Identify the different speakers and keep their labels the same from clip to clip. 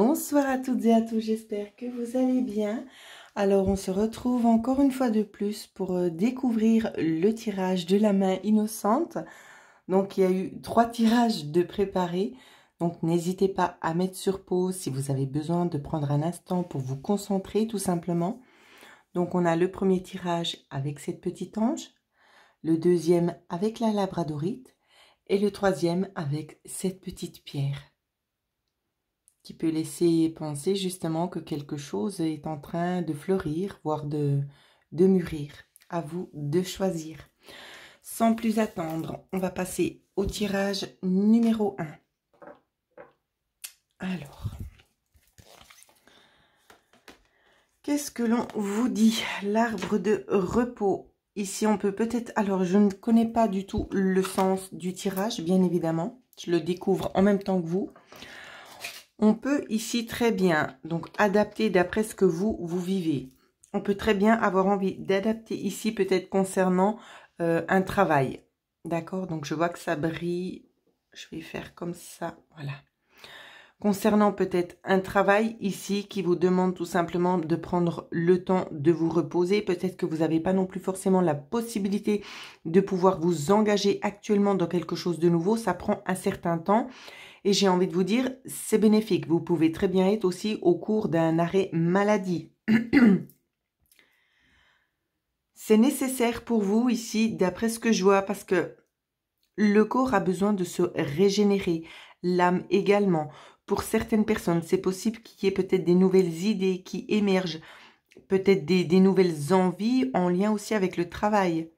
Speaker 1: Bonsoir à toutes et à tous, j'espère que vous allez bien. Alors on se retrouve encore une fois de plus pour euh, découvrir le tirage de la main innocente. Donc il y a eu trois tirages de préparer. Donc n'hésitez pas à mettre sur pause si vous avez besoin de prendre un instant pour vous concentrer tout simplement. Donc on a le premier tirage avec cette petite ange, le deuxième avec la labradorite et le troisième avec cette petite pierre qui peut laisser penser justement que quelque chose est en train de fleurir, voire de, de mûrir. À vous de choisir. Sans plus attendre, on va passer au tirage numéro 1. Alors, qu'est-ce que l'on vous dit L'arbre de repos. Ici, on peut peut-être... Alors, je ne connais pas du tout le sens du tirage, bien évidemment. Je le découvre en même temps que vous. On peut ici très bien donc adapter d'après ce que vous, vous vivez. On peut très bien avoir envie d'adapter ici peut-être concernant euh, un travail. D'accord Donc je vois que ça brille. Je vais faire comme ça. Voilà concernant peut-être un travail ici qui vous demande tout simplement de prendre le temps de vous reposer. Peut-être que vous n'avez pas non plus forcément la possibilité de pouvoir vous engager actuellement dans quelque chose de nouveau. Ça prend un certain temps. Et j'ai envie de vous dire, c'est bénéfique. Vous pouvez très bien être aussi au cours d'un arrêt maladie. c'est nécessaire pour vous ici, d'après ce que je vois, parce que le corps a besoin de se régénérer, l'âme également pour certaines personnes, c'est possible qu'il y ait peut-être des nouvelles idées qui émergent, peut-être des, nouvelles envies en lien aussi avec le travail.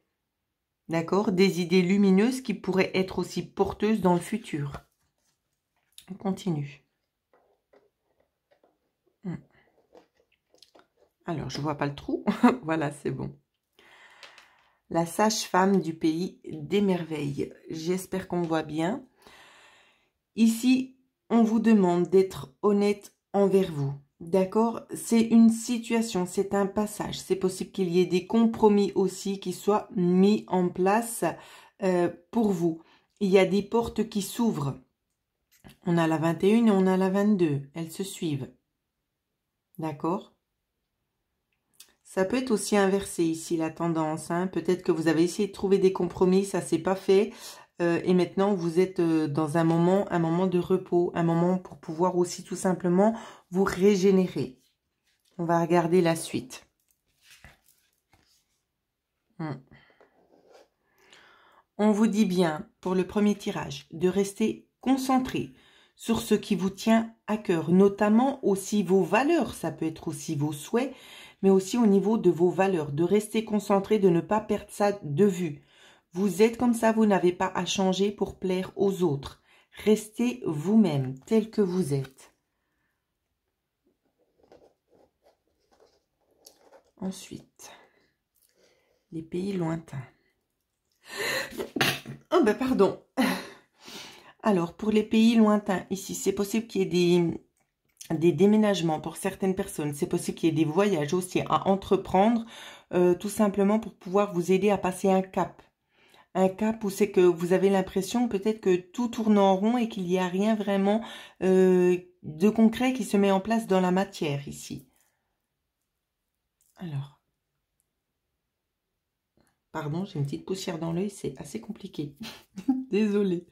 Speaker 1: D'accord Des idées lumineuses qui pourraient être aussi porteuses dans le futur. On continue. Hmm. Alors, je vois pas le trou. voilà, c'est bon. La sage-femme du pays des merveilles. J'espère qu'on voit bien. Ici, on vous demande d'être honnête envers vous. D'accord C'est une situation, c'est un passage. C'est possible qu'il y ait des compromis aussi qui soient mis en place euh, pour vous. Il y a des portes qui s'ouvrent. On a la 21 et on a la 22. Elles se suivent. D'accord ça peut être aussi inversé ici la tendance. Hein. Peut-être que vous avez essayé de trouver des compromis, ça s'est pas fait. Euh, et maintenant, vous êtes euh, dans un moment, un moment de repos, un moment pour pouvoir aussi tout simplement vous régénérer. On va regarder la suite. Hmm. On vous dit bien, pour le premier tirage, de rester concentré sur ce qui vous tient à cœur, notamment aussi vos valeurs, ça peut être aussi vos souhaits, mais aussi au niveau de vos valeurs, de rester concentré, de ne pas perdre ça de vue. Vous êtes comme ça, vous n'avez pas à changer pour plaire aux autres. Restez vous-même, tel que vous êtes. Ensuite, les pays lointains. oh ben pardon. Alors, pour les pays lointains, ici, c'est possible qu'il y ait des, des déménagements pour certaines personnes. C'est possible qu'il y ait des voyages aussi à entreprendre, euh, tout simplement pour pouvoir vous aider à passer un cap un cap où c'est que vous avez l'impression peut-être que tout tourne en rond et qu'il n'y a rien vraiment euh, de concret qui se met en place dans la matière ici. Alors, pardon, j'ai une petite poussière dans l'œil, c'est assez compliqué. Désolée.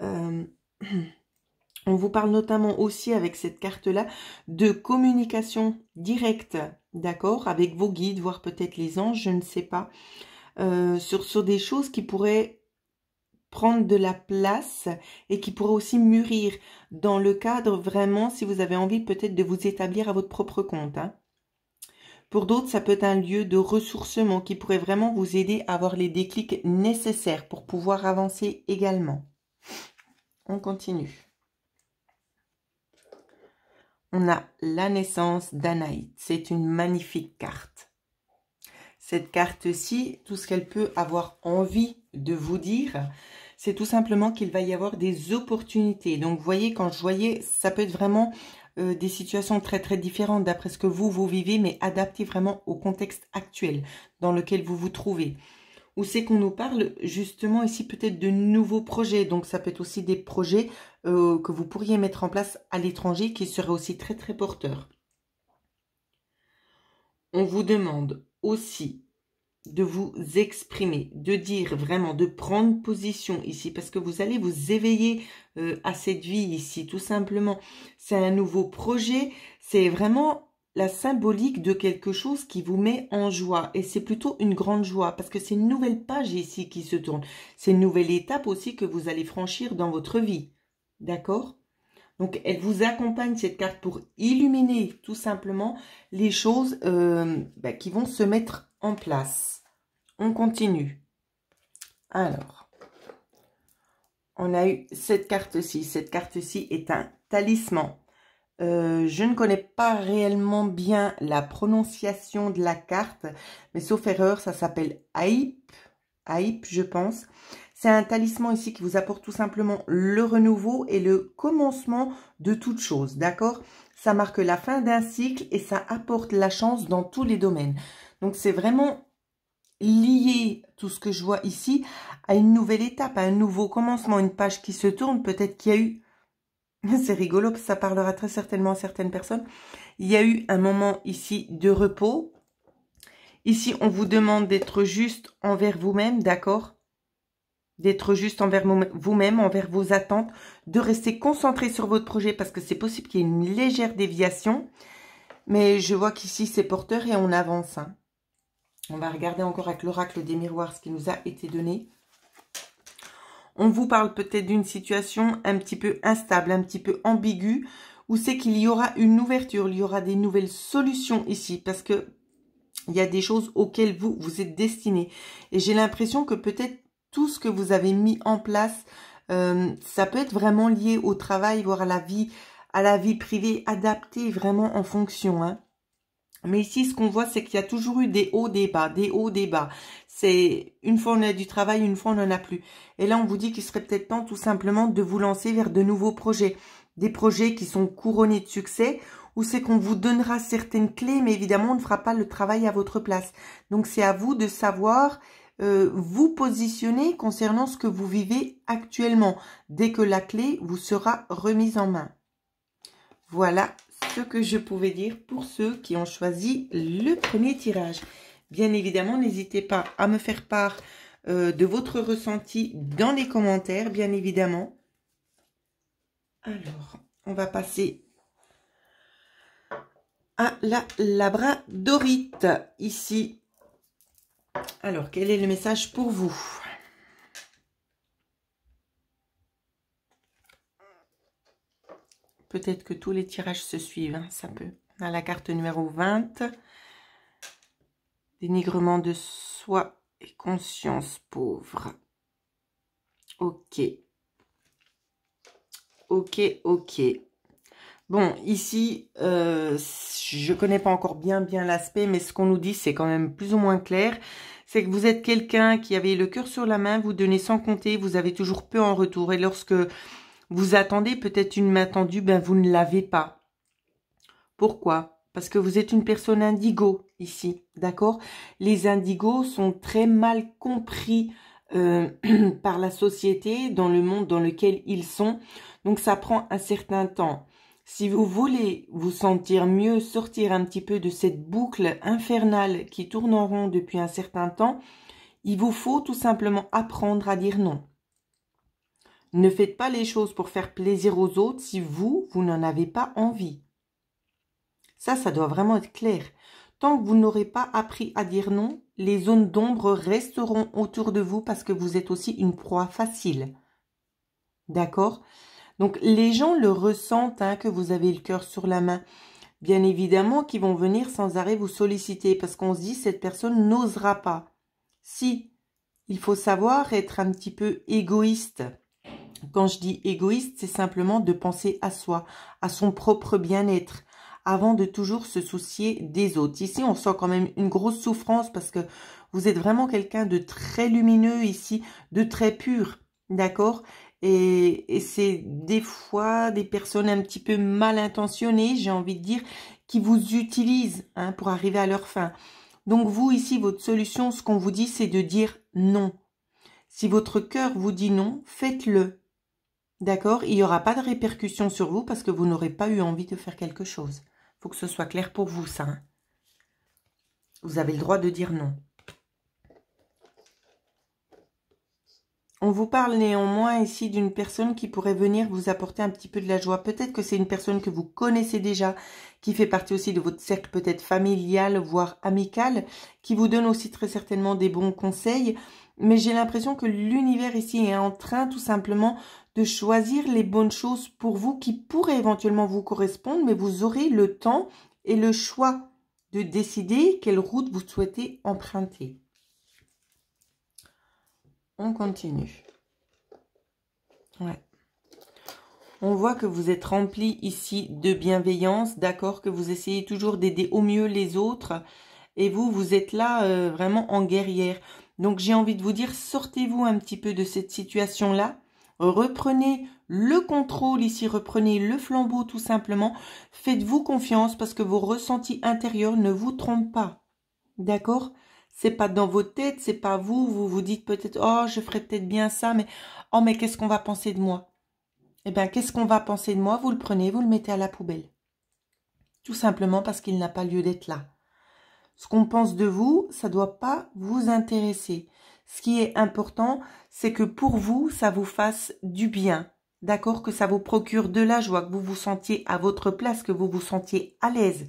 Speaker 1: Euh, on vous parle notamment aussi avec cette carte-là de communication directe, d'accord, avec vos guides, voire peut-être les anges, je ne sais pas. Euh, sur, sur des choses qui pourraient prendre de la place et qui pourraient aussi mûrir dans le cadre vraiment si vous avez envie peut-être de vous établir à votre propre compte. Hein. Pour d'autres, ça peut être un lieu de ressourcement qui pourrait vraiment vous aider à avoir les déclics nécessaires pour pouvoir avancer également. On continue. On a la naissance d'Anaït. C'est une magnifique carte cette carte-ci, tout ce qu'elle peut avoir envie de vous dire, c'est tout simplement qu'il va y avoir des opportunités. Donc, vous voyez, quand je voyais, ça peut être vraiment euh, des situations très, très différentes d'après ce que vous, vous vivez, mais adaptées vraiment au contexte actuel dans lequel vous vous trouvez. Ou c'est qu'on nous parle justement ici peut-être de nouveaux projets. Donc, ça peut être aussi des projets euh, que vous pourriez mettre en place à l'étranger qui seraient aussi très, très porteurs. On vous demande aussi de vous exprimer, de dire vraiment, de prendre position ici, parce que vous allez vous éveiller euh, à cette vie ici, tout simplement. C'est un nouveau projet, c'est vraiment la symbolique de quelque chose qui vous met en joie. Et c'est plutôt une grande joie, parce que c'est une nouvelle page ici qui se tourne. C'est une nouvelle étape aussi que vous allez franchir dans votre vie. D'accord donc, elle vous accompagne, cette carte, pour illuminer tout simplement les choses euh, bah, qui vont se mettre place. On continue. Alors, on a eu cette carte-ci. Cette carte-ci est un talisman. Euh, je ne connais pas réellement bien la prononciation de la carte, mais sauf erreur, ça s'appelle Aïp. Aïp, je pense. C'est un talisman ici qui vous apporte tout simplement le renouveau et le commencement de toute chose, d'accord Ça marque la fin d'un cycle et ça apporte la chance dans tous les domaines. Donc c'est vraiment lié tout ce que je vois ici à une nouvelle étape, à un nouveau commencement, une page qui se tourne, peut-être qu'il y a eu, c'est rigolo, que ça parlera très certainement à certaines personnes, il y a eu un moment ici de repos. Ici, on vous demande d'être juste envers vous-même, d'accord D'être juste envers vous-même, envers vos attentes, de rester concentré sur votre projet parce que c'est possible qu'il y ait une légère déviation. Mais je vois qu'ici, c'est porteur et on avance. Hein. On va regarder encore avec l'oracle des miroirs ce qui nous a été donné. On vous parle peut-être d'une situation un petit peu instable, un petit peu ambiguë, où c'est qu'il y aura une ouverture, il y aura des nouvelles solutions ici, parce que il y a des choses auxquelles vous vous êtes destiné. Et j'ai l'impression que peut-être tout ce que vous avez mis en place, euh, ça peut être vraiment lié au travail, voire à la vie, à la vie privée, adapté vraiment en fonction. Hein. Mais ici, ce qu'on voit, c'est qu'il y a toujours eu des hauts, des bas, des hauts, des bas. C'est une fois on a du travail, une fois on n'en a plus. Et là, on vous dit qu'il serait peut-être temps tout simplement de vous lancer vers de nouveaux projets. Des projets qui sont couronnés de succès ou c'est qu'on vous donnera certaines clés, mais évidemment, on ne fera pas le travail à votre place. Donc, c'est à vous de savoir euh, vous positionner concernant ce que vous vivez actuellement, dès que la clé vous sera remise en main. Voilà ce que je pouvais dire pour ceux qui ont choisi le premier tirage. Bien évidemment, n'hésitez pas à me faire part euh, de votre ressenti dans les commentaires, bien évidemment. Alors, on va passer à la labradorite ici. Alors, quel est le message pour vous Peut-être que tous les tirages se suivent, hein, ça peut. On a la carte numéro 20. Dénigrement de soi et conscience pauvre. Ok. Ok, ok. Bon, ici, euh, je ne connais pas encore bien bien l'aspect, mais ce qu'on nous dit, c'est quand même plus ou moins clair. C'est que vous êtes quelqu'un qui avait le cœur sur la main, vous donnez sans compter, vous avez toujours peu en retour. Et lorsque vous attendez peut-être une main tendue, ben vous ne l'avez pas. Pourquoi Parce que vous êtes une personne indigo ici, d'accord Les indigos sont très mal compris euh, par la société, dans le monde dans lequel ils sont. Donc ça prend un certain temps. Si vous voulez vous sentir mieux, sortir un petit peu de cette boucle infernale qui tourne en rond depuis un certain temps, il vous faut tout simplement apprendre à dire non. Ne faites pas les choses pour faire plaisir aux autres si vous, vous n'en avez pas envie. Ça, ça doit vraiment être clair. Tant que vous n'aurez pas appris à dire non, les zones d'ombre resteront autour de vous parce que vous êtes aussi une proie facile. D'accord Donc les gens le ressentent hein, que vous avez le cœur sur la main. Bien évidemment qu'ils vont venir sans arrêt vous solliciter parce qu'on se dit cette personne n'osera pas. Si, il faut savoir être un petit peu égoïste. Quand je dis égoïste, c'est simplement de penser à soi, à son propre bien-être, avant de toujours se soucier des autres. Ici, on sent quand même une grosse souffrance parce que vous êtes vraiment quelqu'un de très lumineux ici, de très pur, d'accord Et, c'est des fois des personnes un petit peu mal intentionnées, j'ai envie de dire, qui vous utilisent hein, pour arriver à leur fin. Donc vous, ici, votre solution, ce qu'on vous dit, c'est de dire non. Si votre cœur vous dit non, faites-le. D'accord Il n'y aura pas de répercussions sur vous parce que vous n'aurez pas eu envie de faire quelque chose. Il faut que ce soit clair pour vous, ça. Hein. vous avez le droit de dire non. On vous parle néanmoins ici d'une personne qui pourrait venir vous apporter un petit peu de la joie. Peut-être que c'est une personne que vous connaissez déjà, qui fait partie aussi de votre cercle peut-être familial, voire amical, qui vous donne aussi très certainement des bons conseils, mais j'ai l'impression que l'univers ici est en train tout simplement de choisir les bonnes choses pour vous qui pourraient éventuellement vous correspondre, mais vous aurez le temps et le choix de décider quelle route vous souhaitez emprunter. On continue. Ouais. On voit que vous êtes rempli ici de bienveillance, d'accord, que vous essayez toujours d'aider au mieux les autres. Et vous, vous êtes là euh, vraiment en guerrière. Donc j'ai envie de vous dire, sortez-vous un petit peu de cette situation-là, reprenez le contrôle ici, reprenez le flambeau tout simplement, faites-vous confiance parce que vos ressentis intérieurs ne vous trompent pas. D'accord c'est pas dans vos têtes, c'est pas vous, vous vous dites peut-être oh, je ferais peut-être bien ça mais oh mais qu'est-ce qu'on va penser de moi Eh bien, qu'est-ce qu'on va penser de moi Vous le prenez, vous le mettez à la poubelle. Tout simplement parce qu'il n'a pas lieu d'être là. Ce qu'on pense de vous, ça doit pas vous intéresser. Ce qui est important, c'est que pour vous, ça vous fasse du bien. D'accord Que ça vous procure de la joie, que vous vous sentiez à votre place, que vous vous sentiez à l'aise.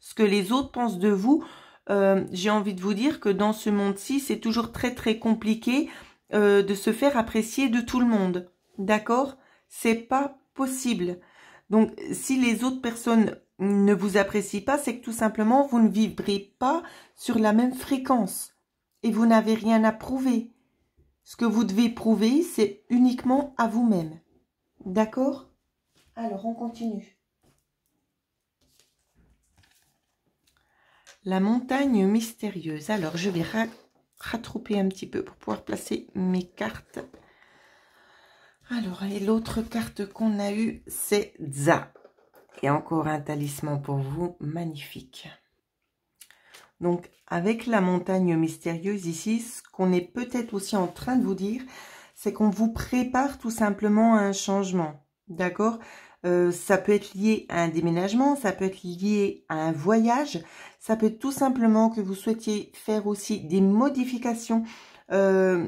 Speaker 1: Ce que les autres pensent de vous, euh, j'ai envie de vous dire que dans ce monde-ci, c'est toujours très très compliqué euh, de se faire apprécier de tout le monde. D'accord C'est pas possible. Donc, si les autres personnes ne vous apprécie pas, c'est que tout simplement, vous ne vibrez pas sur la même fréquence et vous n'avez rien à prouver. Ce que vous devez prouver, c'est uniquement à vous-même. D'accord Alors, on continue. La montagne mystérieuse. Alors, je vais rattraper un petit peu pour pouvoir placer mes cartes. Alors, et l'autre carte qu'on a eue, c'est Za. Et encore un talisman pour vous, magnifique. Donc, avec la montagne mystérieuse ici, ce qu'on est peut-être aussi en train de vous dire, c'est qu'on vous prépare tout simplement à un changement. D'accord euh, Ça peut être lié à un déménagement, ça peut être lié à un voyage, ça peut être tout simplement que vous souhaitiez faire aussi des modifications, euh,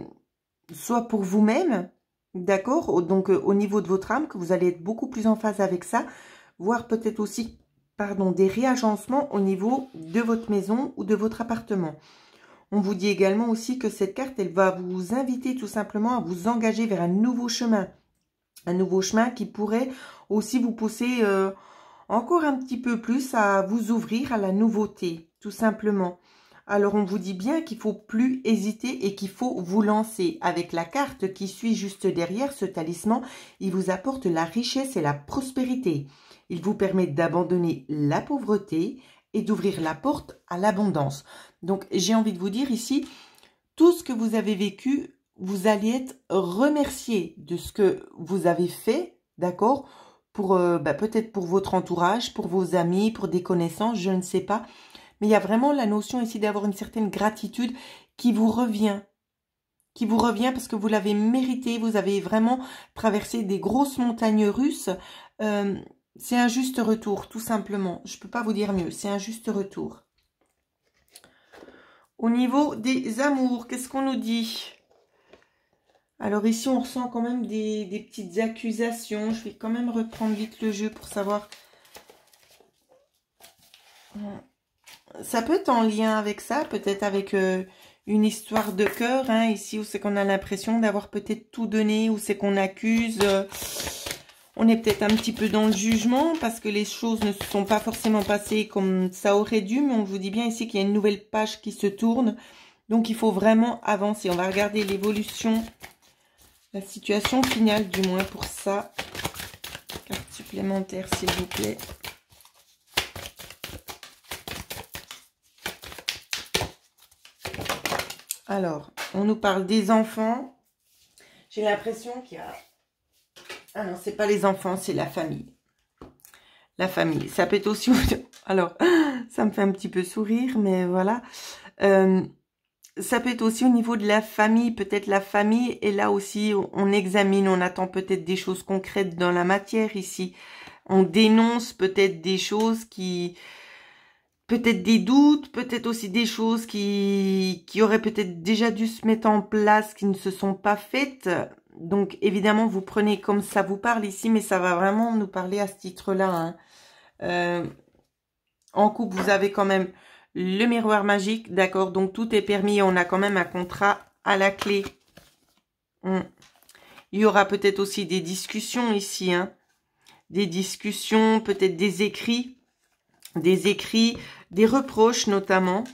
Speaker 1: soit pour vous-même, d'accord Donc, euh, au niveau de votre âme, que vous allez être beaucoup plus en phase avec ça, voire peut-être aussi pardon, des réagencements au niveau de votre maison ou de votre appartement. On vous dit également aussi que cette carte, elle va vous inviter tout simplement à vous engager vers un nouveau chemin. Un nouveau chemin qui pourrait aussi vous pousser euh, encore un petit peu plus à vous ouvrir à la nouveauté, tout simplement. Alors on vous dit bien qu'il faut plus hésiter et qu'il faut vous lancer. Avec la carte qui suit juste derrière ce talisman, il vous apporte la richesse et la prospérité. Il vous permet d'abandonner la pauvreté et d'ouvrir la porte à l'abondance. Donc j'ai envie de vous dire ici, tout ce que vous avez vécu, vous allez être remercié de ce que vous avez fait, d'accord Pour euh, bah, peut-être pour votre entourage, pour vos amis, pour des connaissances, je ne sais pas. Mais il y a vraiment la notion ici d'avoir une certaine gratitude qui vous revient, qui vous revient parce que vous l'avez mérité, vous avez vraiment traversé des grosses montagnes russes. Euh, c'est un juste retour, tout simplement. Je ne peux pas vous dire mieux. C'est un juste retour. Au niveau des amours, qu'est-ce qu'on nous dit Alors ici, on ressent quand même des, petites accusations. Je vais quand même reprendre vite le jeu pour savoir. Ça peut être en lien avec ça, peut-être avec euh, une histoire de cœur. Hein, ici, où c'est qu'on a l'impression d'avoir peut-être tout donné, où c'est qu'on accuse... Euh, on est peut-être un petit peu dans le jugement parce que les choses ne se sont pas forcément passées comme ça aurait dû, mais on vous dit bien ici qu'il y a une nouvelle page qui se tourne. Donc il faut vraiment avancer. On va regarder l'évolution, la situation finale du moins pour ça. Carte supplémentaire s'il vous plaît. Alors, on nous parle des enfants. J'ai l'impression qu'il y a ah non, c'est pas les enfants, c'est la famille. La famille. Ça peut être aussi... Alors, ça me fait un petit peu sourire, mais voilà. Euh, ça peut être aussi au niveau de la famille. Peut-être la famille, et là aussi, on examine, on attend peut-être des choses concrètes dans la matière ici. On dénonce peut-être des choses qui peut-être des doutes, peut-être aussi des choses qui, qui auraient peut-être déjà dû se mettre en place, qui ne se sont pas faites. Donc, évidemment, vous prenez comme ça vous parle ici, mais ça va vraiment nous parler à ce titre-là. Hein. Euh, en coupe, vous avez quand même le miroir magique, d'accord Donc, tout est permis. On a quand même un contrat à la clé. Hum. Il y aura peut-être aussi des discussions ici, hein. Des discussions, peut-être des écrits, des écrits, des reproches notamment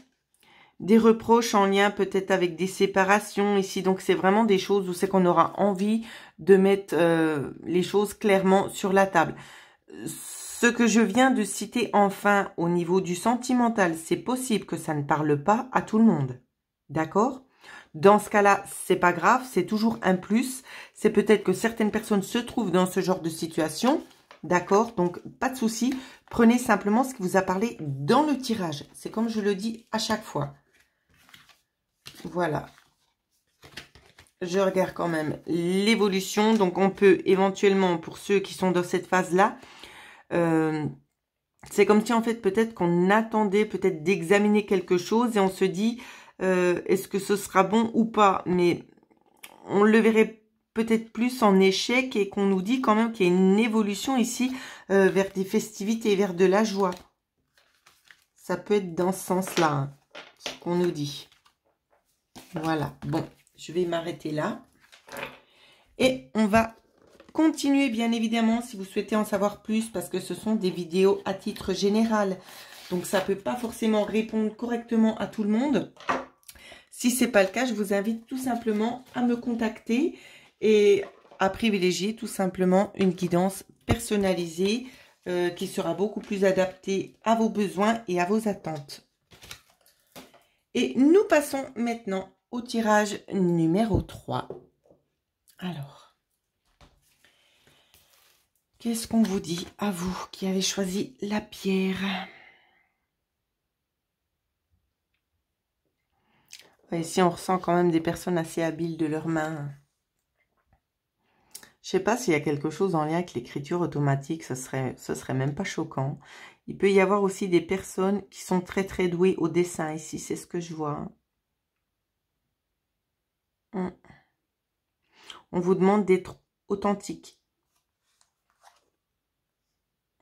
Speaker 1: des reproches en lien peut-être avec des séparations ici. Donc c'est vraiment des choses où c'est qu'on aura envie de mettre euh, les choses clairement sur la table. Ce que je viens de citer enfin au niveau du sentimental, c'est possible que ça ne parle pas à tout le monde. D'accord dans ce cas-là, c'est pas grave, c'est toujours un plus. C'est peut-être que certaines personnes se trouvent dans ce genre de situation, D'accord Donc, pas de souci. Prenez simplement ce qui vous a parlé dans le tirage. C'est comme je le dis à chaque fois. Voilà. Je regarde quand même l'évolution. Donc, on peut éventuellement, pour ceux qui sont dans cette phase-là, euh, c'est comme si, en fait, peut-être qu'on attendait peut-être d'examiner quelque chose et on se dit, euh, est-ce que ce sera bon ou pas Mais on le verrait peut-être plus en échec et qu'on nous dit quand même qu'il y a une évolution ici euh, vers des festivités, et vers de la joie. Ça peut être dans ce sens-là, hein, ce qu'on nous dit. Voilà, bon, je vais m'arrêter là. Et on va continuer, bien évidemment, si vous souhaitez en savoir plus, parce que ce sont des vidéos à titre général. Donc, ça ne peut pas forcément répondre correctement à tout le monde. Si ce n'est pas le cas, je vous invite tout simplement à me contacter et à privilégier tout simplement une guidance personnalisée euh, qui sera beaucoup plus adaptée à vos besoins et à vos attentes. Et nous passons maintenant au tirage numéro 3. Alors, qu'est-ce qu'on vous dit à vous qui avez choisi la pierre Ici, on ressent quand même des personnes assez habiles de leurs mains. Je sais pas s'il y a quelque chose en lien avec l'écriture automatique, ce serait, ce serait même pas choquant. Il peut y avoir aussi des personnes qui sont très très douées au dessin ici, c'est ce que je vois. Mm. On vous demande d'être authentique.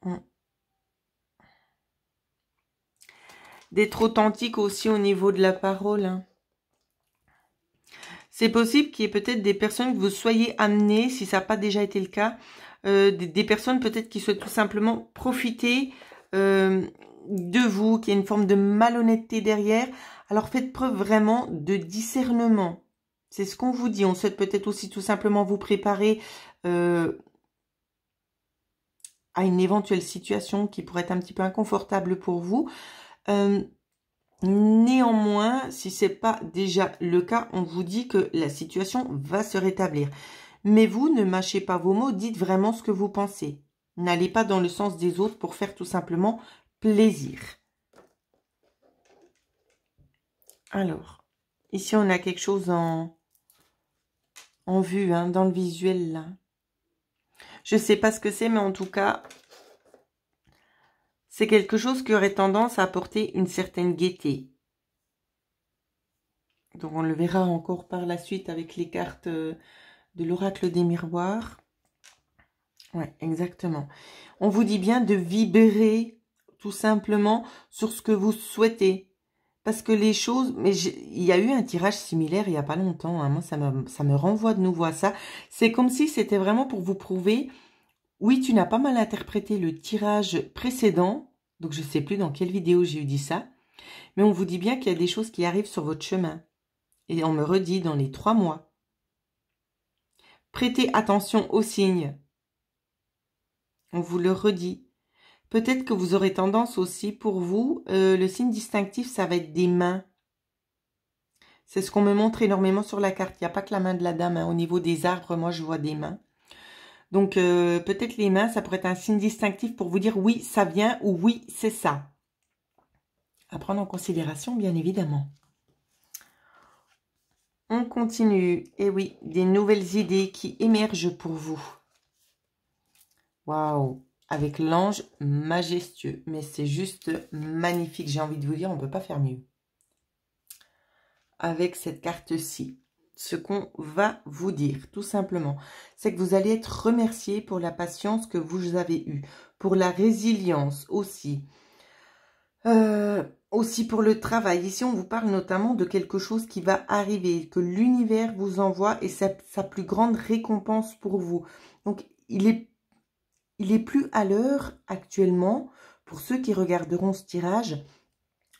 Speaker 1: Mm. D'être authentique aussi au niveau de la parole. Hein. C'est possible qu'il y ait peut-être des personnes que vous soyez amenées, si ça n'a pas déjà été le cas, euh, des, personnes peut-être qui souhaitent tout simplement profiter euh, de vous, qu'il y ait une forme de malhonnêteté derrière. Alors faites preuve vraiment de discernement. C'est ce qu'on vous dit. On souhaite peut-être aussi tout simplement vous préparer euh, à une éventuelle situation qui pourrait être un petit peu inconfortable pour vous. Euh, néanmoins, si ce n'est pas déjà le cas, on vous dit que la situation va se rétablir. Mais vous, ne mâchez pas vos mots, dites vraiment ce que vous pensez. N'allez pas dans le sens des autres pour faire tout simplement plaisir. Alors, ici on a quelque chose en en vue, hein, dans le visuel, là. Je sais pas ce que c'est, mais en tout cas, c'est quelque chose qui aurait tendance à apporter une certaine gaieté. Donc, on le verra encore par la suite avec les cartes euh, de l'oracle des miroirs. Ouais, exactement. On vous dit bien de vibrer tout simplement sur ce que vous souhaitez parce que les choses, mais il y a eu un tirage similaire il n'y a pas longtemps. Hein. Moi, ça me, ça me renvoie de nouveau à ça. C'est comme si c'était vraiment pour vous prouver, oui, tu n'as pas mal interprété le tirage précédent. Donc, je ne sais plus dans quelle vidéo j'ai eu dit ça. Mais on vous dit bien qu'il y a des choses qui arrivent sur votre chemin. Et on me redit dans les trois mois. Prêtez attention aux signes. On vous le redit. Peut-être que vous aurez tendance aussi pour vous, euh, le signe distinctif, ça va être des mains. C'est ce qu'on me montre énormément sur la carte. Il n'y a pas que la main de la dame. Hein. Au niveau des arbres, moi, je vois des mains. Donc, euh, peut-être les mains, ça pourrait être un signe distinctif pour vous dire oui, ça vient ou oui, c'est ça. À prendre en considération, bien évidemment. On continue. Et eh oui, des nouvelles idées qui émergent pour vous. Waouh avec l'ange majestueux. Mais c'est juste magnifique. J'ai envie de vous dire, on ne peut pas faire mieux. Avec cette carte-ci, ce qu'on va vous dire, tout simplement, c'est que vous allez être remercié pour la patience que vous avez eue, pour la résilience aussi, euh, aussi pour le travail. Ici, on vous parle notamment de quelque chose qui va arriver, que l'univers vous envoie et sa plus grande récompense pour vous. Donc, il est il n'est plus à l'heure actuellement, pour ceux qui regarderont ce tirage,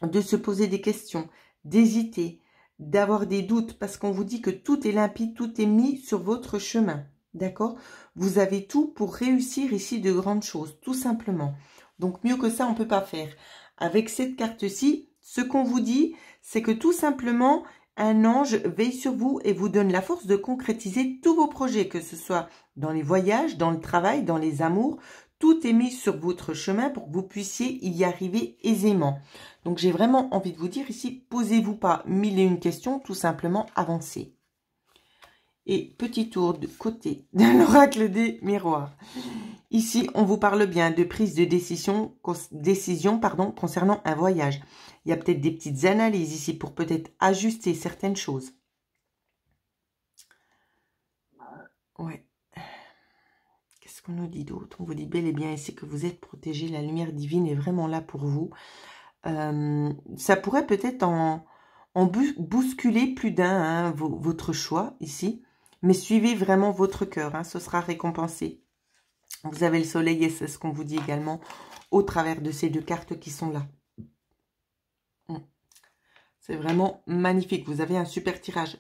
Speaker 1: de se poser des questions, d'hésiter, d'avoir des doutes, parce qu'on vous dit que tout est limpide, tout est mis sur votre chemin. D'accord Vous avez tout pour réussir ici de grandes choses, tout simplement. Donc mieux que ça, on ne peut pas faire. Avec cette carte-ci, ce qu'on vous dit, c'est que tout simplement, un ange veille sur vous et vous donne la force de concrétiser tous vos projets, que ce soit dans les voyages, dans le travail, dans les amours. Tout est mis sur votre chemin pour que vous puissiez y arriver aisément. Donc j'ai vraiment envie de vous dire ici, posez-vous pas mille et une questions, tout simplement avancez. Et petit tour de côté de l'oracle des miroirs. Ici, on vous parle bien de prise de décision, décision pardon, concernant un voyage. Il y a peut-être des petites analyses ici pour peut-être ajuster certaines choses. Euh, ouais. Qu'est-ce qu'on nous dit d'autre On vous dit bel et bien ici que vous êtes protégé, la lumière divine est vraiment là pour vous. Euh, ça pourrait peut-être en, bousculer plus d'un, hein, votre choix ici. Mais suivez vraiment votre cœur, hein, ce sera récompensé. Vous avez le soleil et c'est ce qu'on vous dit également au travers de ces deux cartes qui sont là. Mm. C'est vraiment magnifique. Vous avez un super tirage.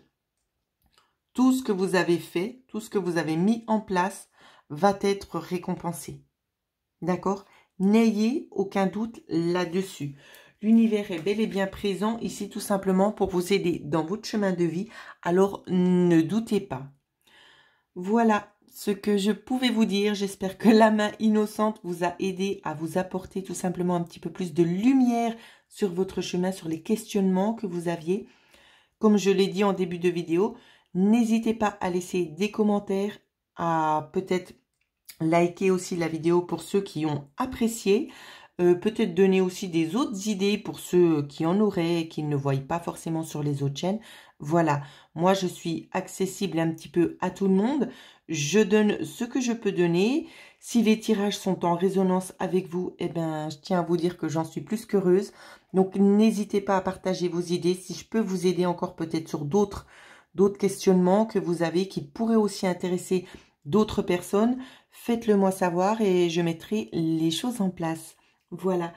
Speaker 1: Tout ce que vous avez fait, tout ce que vous avez mis en place va être récompensé. D'accord N'ayez aucun doute là-dessus. L'univers est bel et bien présent ici tout simplement pour vous aider dans votre chemin de vie. Alors ne doutez pas. Voilà, ce que je pouvais vous dire. J'espère que la main innocente vous a aidé à vous apporter tout simplement un petit peu plus de lumière sur votre chemin, sur les questionnements que vous aviez. Comme je l'ai dit en début de vidéo, n'hésitez pas à laisser des commentaires, à peut-être liker aussi la vidéo pour ceux qui ont apprécié. Euh, peut-être donner aussi des autres idées pour ceux qui en auraient, qui ne voient pas forcément sur les autres chaînes. Voilà, moi je suis accessible un petit peu à tout le monde. Je donne ce que je peux donner. Si les tirages sont en résonance avec vous, eh ben, je tiens à vous dire que j'en suis plus qu'heureuse. Donc n'hésitez pas à partager vos idées. Si je peux vous aider encore peut-être sur d'autres d'autres questionnements que vous avez qui pourraient aussi intéresser d'autres personnes, faites-le moi savoir et je mettrai les choses en place. Voilà.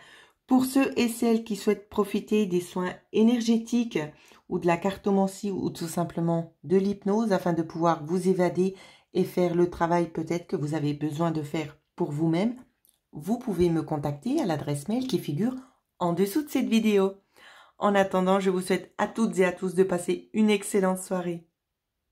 Speaker 1: Pour ceux et celles qui souhaitent profiter des soins énergétiques ou de la cartomancie ou tout simplement de l'hypnose afin de pouvoir vous évader et faire le travail peut-être que vous avez besoin de faire pour vous-même, vous pouvez me contacter à l'adresse mail qui figure en dessous de cette vidéo. En attendant, je vous souhaite à toutes et à tous de passer une excellente soirée.